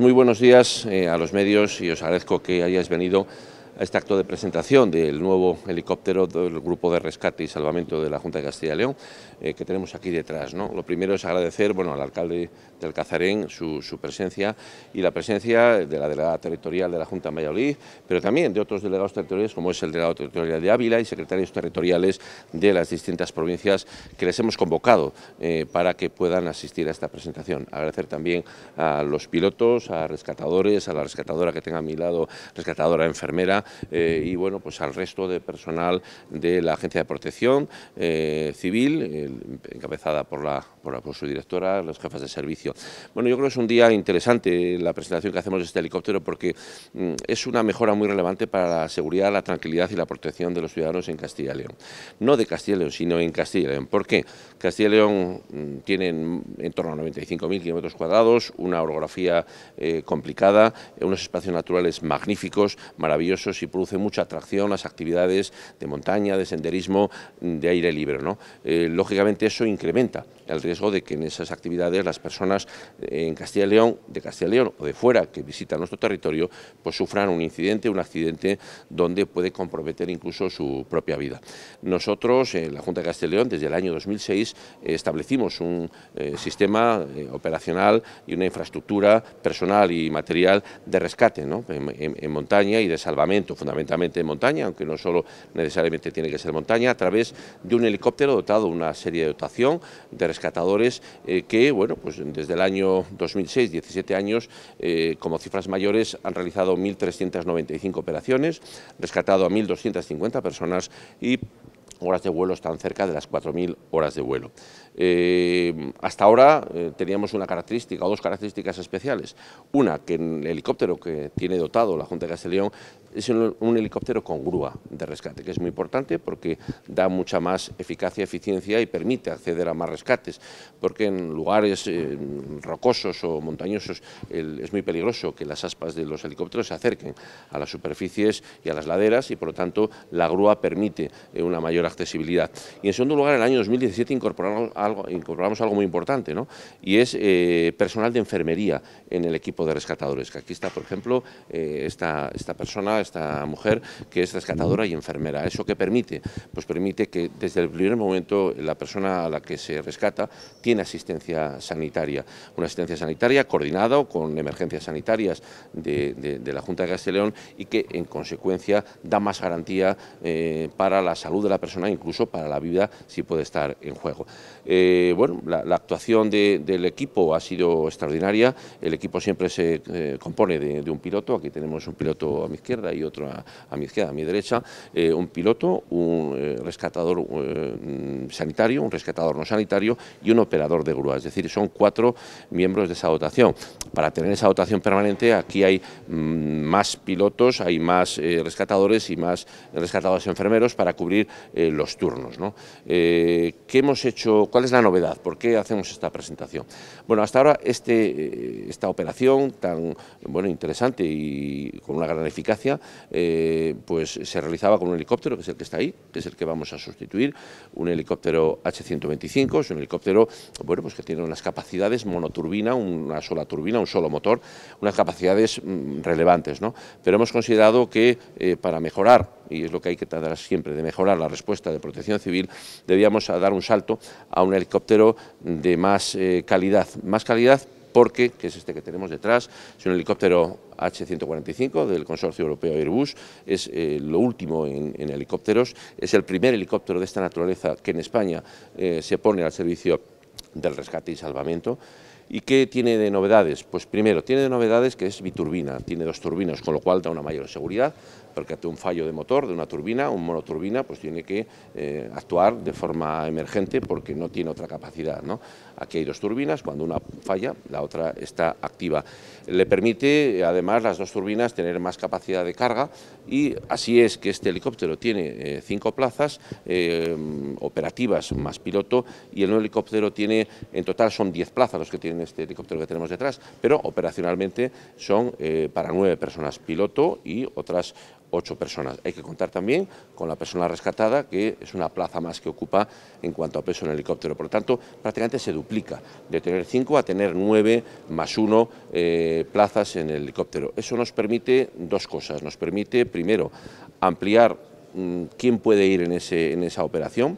Muy buenos días eh, a los medios y os agradezco que hayáis venido este acto de presentación del nuevo helicóptero del Grupo de Rescate y Salvamento de la Junta de Castilla y León eh, que tenemos aquí detrás. Lo primero es agradecer bueno, al alcalde del Alcazarén su, presencia y la presencia de la delegada territorial de la Junta de Valladolid, pero también de otros delegados territoriales como es el delegado territorial de Ávila y secretarios territoriales de las distintas provincias que les hemos convocado eh, para que puedan asistir a esta presentación. Agradecer también a los pilotos, a rescatadores, a la rescatadora que tenga a mi lado, rescatadora enfermera, eh, y bueno, pues al resto de personal de la Agencia de Protección eh, Civil, encabezada por, la, por, su directora, los jefes de servicio. Bueno, yo creo que es un día interesante la presentación que hacemos de este helicóptero porque mm, es una mejora muy relevante para la seguridad, la tranquilidad y la protección de los ciudadanos en Castilla y León. No de Castilla y León, sino en Castilla y León. ¿Por qué? Castilla y León mm, tiene en torno a 95.000 kilómetros cuadrados, una orografía eh, complicada, unos espacios naturales magníficos, maravillosos y produce mucha atracción las actividades de montaña, de senderismo, mm, de aire libre. ¿no? Eh, lógicamente eso incrementa el riesgo de que en esas actividades las personas eh, en Castilla y León, de Castilla y León o de fuera que visitan nuestro territorio, pues sufran un incidente, un accidente donde puede comprometer incluso su propia vida. Nosotros, en eh, la Junta de Castilla y León, desde el año 2006, establecimos un sistema operacional y una infraestructura personal y material de rescate en montaña y de salvamento fundamentalmente en montaña, aunque no solo necesariamente tiene que ser montaña, a través de un helicóptero dotado de una serie de dotación de rescatadores eh, que, bueno, pues desde el año 2006, 17 años, eh, como cifras mayores, han realizado 1.395 operaciones, rescatado a 1.250 personas y horas de vuelo están cerca de las 4.000 horas de vuelo. Eh, hasta ahora eh, teníamos una característica o dos características especiales. Una, que el helicóptero que tiene dotado la Junta de Castellón es un, helicóptero con grúa de rescate, que es muy importante porque da mucha más eficacia, eficiencia y permite acceder a más rescates, porque en lugares eh, rocosos o montañosos es muy peligroso que las aspas de los helicópteros se acerquen a las superficies y a las laderas y por lo tanto la grúa permite una mayor accesibilidad. Y en segundo lugar, en el año 2017 incorporamos incorporamos algo muy importante, ¿no? Y es eh, personal de enfermería en el equipo de rescatadores, que aquí está, por ejemplo, eh, esta, persona, esta mujer, que es rescatadora y enfermera. ¿Eso qué permite? Pues permite que desde el primer momento la persona a la que se rescata tiene asistencia sanitaria, una asistencia sanitaria coordinada con emergencias sanitarias de, la Junta de Castellón y que en consecuencia da más garantía eh, para la salud de la persona, incluso para la vida si puede estar en juego. Eh, bueno, la, actuación del equipo ha sido extraordinaria. El equipo siempre se eh, compone de, un piloto. Aquí tenemos un piloto a mi izquierda y otro a, mi izquierda, a mi derecha. Eh, un piloto, un rescatador mm, sanitario, un rescatador no sanitario y un operador de grúa. Es decir, son cuatro miembros de esa dotación. Para tener esa dotación permanente, aquí hay mm, más pilotos, hay más rescatadores y más rescatadores enfermeros para cubrir los turnos. ¿no? ¿Qué hemos hecho? ¿Cuál es la novedad? ¿Por qué hacemos esta presentación? Bueno, hasta ahora este, eh, esta operación tan bueno, interesante y con una gran eficacia, eh, pues se realizaba con un helicóptero, que es el que está ahí, que es el que vamos a sustituir, un helicóptero H-125, es un helicóptero bueno, pues que tiene unas capacidades monoturbina, una sola turbina, un solo motor, unas capacidades mm, relevantes, pero hemos considerado que eh, para mejorar y es lo que hay que tratar siempre de mejorar la respuesta de protección civil, debíamos dar un salto a un helicóptero de más eh, calidad. Más calidad porque, que es este que tenemos detrás, es un helicóptero H-145 del consorcio europeo Airbus, es eh, lo último en, helicópteros, es el primer helicóptero de esta naturaleza que en España eh, se pone al servicio del rescate y salvamento. ¿Y qué tiene de novedades? Pues primero, tiene de novedades que es biturbina, tiene dos turbinas, con lo cual da una mayor seguridad, porque ante un fallo de motor de una turbina, un monoturbina, pues tiene que eh, actuar de forma emergente porque no tiene otra capacidad. ¿no? Aquí hay dos turbinas, cuando una falla, la otra está activa. Le permite, además, las dos turbinas tener más capacidad de carga y así es que este helicóptero tiene eh, cinco plazas eh, operativas más piloto y el nuevo helicóptero tiene, en total son diez plazas los que tienen este helicóptero que tenemos detrás, pero operacionalmente son eh, para nueve personas piloto y otras ocho personas. Hay que contar también con la persona rescatada, que es una plaza más que ocupa en cuanto a peso en el helicóptero. Por lo tanto, prácticamente se duplica, de tener cinco a tener nueve más uno eh, plazas en el helicóptero. Eso nos permite dos cosas. Nos permite, primero, ampliar mm, quién puede ir en, ese, en esa operación.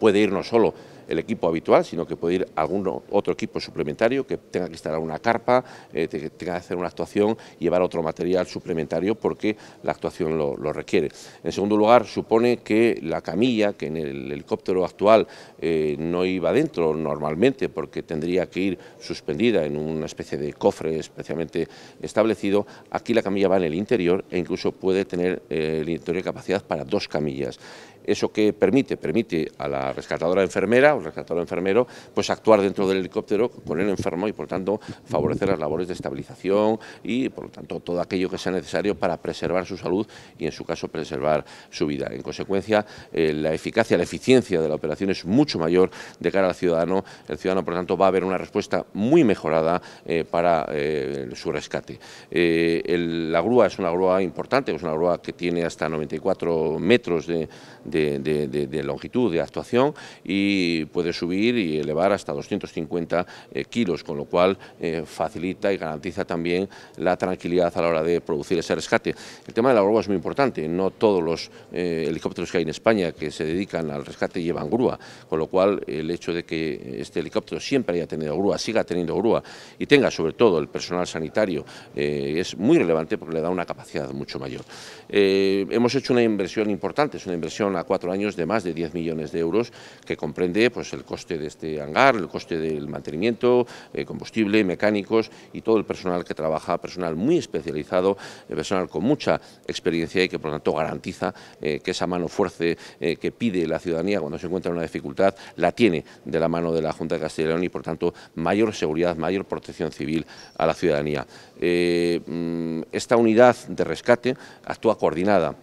Puede ir no solo el equipo habitual, sino que puede ir algún otro equipo suplementario que tenga que instalar una carpa, eh, que tenga que hacer una actuación, llevar otro material suplementario porque la actuación lo, requiere. En segundo lugar, supone que la camilla, que en el helicóptero actual eh, no iba dentro normalmente porque tendría que ir suspendida en una especie de cofre especialmente establecido, aquí la camilla va en el interior e incluso puede tener eh, el interior de capacidad para dos camillas. ¿Eso que permite? Permite a la rescatadora enfermera o rescatador enfermero pues actuar dentro del helicóptero con el enfermo y por tanto favorecer las labores de estabilización y por lo tanto todo aquello que sea necesario para preservar su salud y en su caso preservar su vida. En consecuencia, eh, la eficacia, la eficiencia de la operación es mucho mayor de cara al ciudadano. El ciudadano, por lo tanto, va a haber una respuesta muy mejorada eh, para eh, su rescate. la grúa es una grúa importante, es una grúa que tiene hasta 94 metros de de, longitud de actuación y puede subir y elevar hasta 250 eh, kilos, con lo cual eh, facilita y garantiza también la tranquilidad a la hora de producir ese rescate. El tema de la grúa es muy importante, no todos los eh, helicópteros que hay en España que se dedican al rescate llevan grúa, con lo cual el hecho de que este helicóptero siempre haya tenido grúa, siga teniendo grúa y tenga sobre todo el personal sanitario es muy relevante porque le da una capacidad mucho mayor. hemos hecho una inversión importante, es una inversión a cuatro años de más de 10 millones de euros, que comprende pues, el coste de este hangar, el coste del mantenimiento, eh, combustible, mecánicos y todo el personal que trabaja, personal muy especializado, eh, personal con mucha experiencia y que por lo tanto garantiza eh, que esa mano fuerte que pide la ciudadanía cuando se encuentra en una dificultad la tiene de la mano de la Junta de Castilla y León y por tanto mayor seguridad, mayor protección civil a la ciudadanía. Mm, esta unidad de rescate actúa coordinada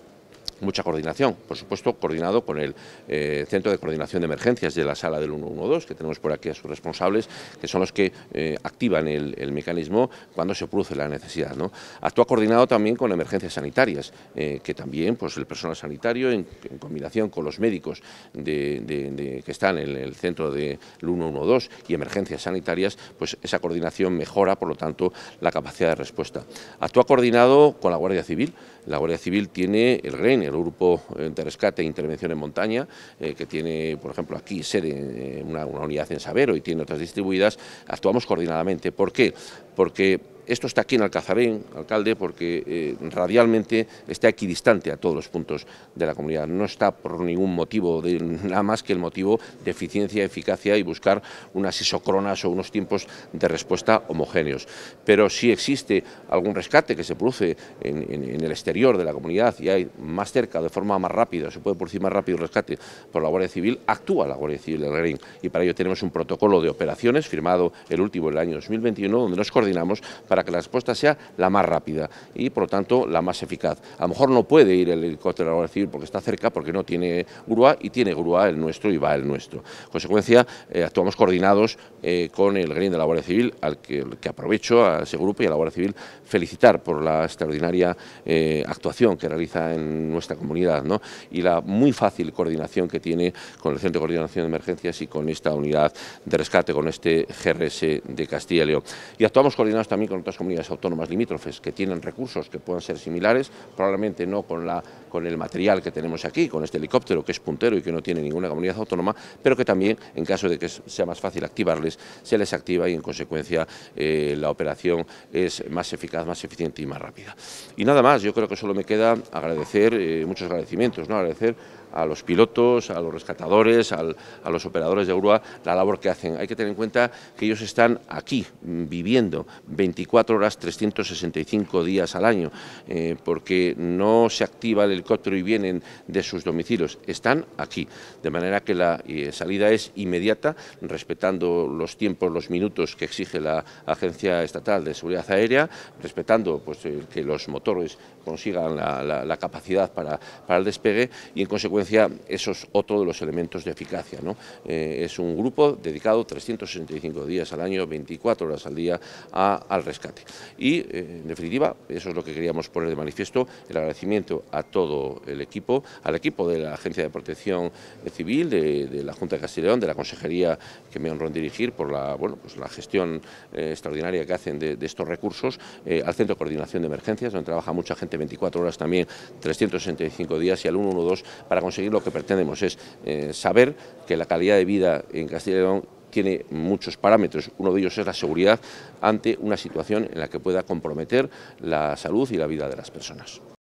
mucha coordinación, por supuesto coordinado con el eh, Centro de Coordinación de Emergencias de la Sala del 112, que tenemos por aquí a sus responsables, que son los que eh, activan el, mecanismo cuando se produce la necesidad. ¿no? Actúa coordinado también con emergencias sanitarias, eh, que también pues, el personal sanitario, en, combinación con los médicos de, que están en el Centro del 112 y emergencias sanitarias, pues esa coordinación mejora, por lo tanto, la capacidad de respuesta. Actúa coordinado con la Guardia Civil, la Guardia Civil tiene el REN, grupo eh, de rescate e intervención en montaña, eh, que tiene, por ejemplo, aquí sede eh, una, una unidad en Sabero y tiene otras distribuidas, actuamos coordinadamente. ¿Por qué? Porque esto está aquí en Alcazarén, alcalde, porque eh, radialmente está equidistante a todos los puntos de la comunidad. No está por ningún motivo, nada más que el motivo de eficiencia, eficacia y buscar unas isocronas o unos tiempos de respuesta homogéneos. Pero si existe algún rescate que se produce en, el exterior de la comunidad y hay más cerca, de forma más rápida, se puede producir más rápido el rescate por la Guardia Civil, actúa la Guardia Civil del Green. Y para ello tenemos un protocolo de operaciones firmado el último el año 2021, donde nos coordinamos para que la respuesta sea la más rápida y, por lo tanto, la más eficaz. A lo mejor no puede ir el helicóptero de la Guardia Civil porque está cerca, porque no tiene grúa y tiene grúa el nuestro y va el nuestro. consecuencia, eh, actuamos coordinados eh, con el green de la Guardia Civil, al que, aprovecho a ese grupo y a la Guardia Civil felicitar por la extraordinaria eh, actuación que realiza en nuestra comunidad y la muy fácil coordinación que tiene con el Centro de Coordinación de Emergencias y con esta unidad de rescate, con este GRS de Castilla y León. Y actuamos coordinados también con otras comunidades autónomas limítrofes que tienen recursos que puedan ser similares, probablemente no con, la, con el material que tenemos aquí, con este helicóptero que es puntero y que no tiene ninguna comunidad autónoma, pero que también, en caso de que sea más fácil activarles, se les activa y en consecuencia eh, la operación es más eficaz, más eficiente y más rápida. Y nada más, yo creo que solo me queda agradecer, eh, muchos agradecimientos, ¿no? agradecer a los pilotos, a los rescatadores, a los operadores de grúa, la labor que hacen. Hay que tener en cuenta que ellos están aquí mm, viviendo 24 horas, 365 días al año, eh, porque no se activa el helicóptero y vienen de sus domicilios, están aquí. De manera que la eh, salida es inmediata, respetando los tiempos, los minutos que exige la Agencia Estatal de Seguridad Aérea, respetando pues, eh, que los motores consigan la, capacidad para el despegue y en consecuencia eso es otro de los elementos de eficacia. ¿no? Eh, es un grupo dedicado 365 días al año, 24 horas al día al rescate. Y, eh, en definitiva, eso es lo que queríamos poner de manifiesto, el agradecimiento a todo el equipo, al equipo de la Agencia de Protección Civil, de, la Junta de Castilla y León, de la Consejería que me honró en dirigir por la, bueno, pues la gestión eh, extraordinaria que hacen de, de estos recursos, al Centro de Coordinación de Emergencias, donde trabaja mucha gente 24 horas también, 365 días y al 112 para conseguir conseguir lo que pretendemos, es eh, saber que la calidad de vida en Castilla y León tiene muchos parámetros. Uno de ellos es la seguridad ante una situación en la que pueda comprometer la salud y la vida de las personas.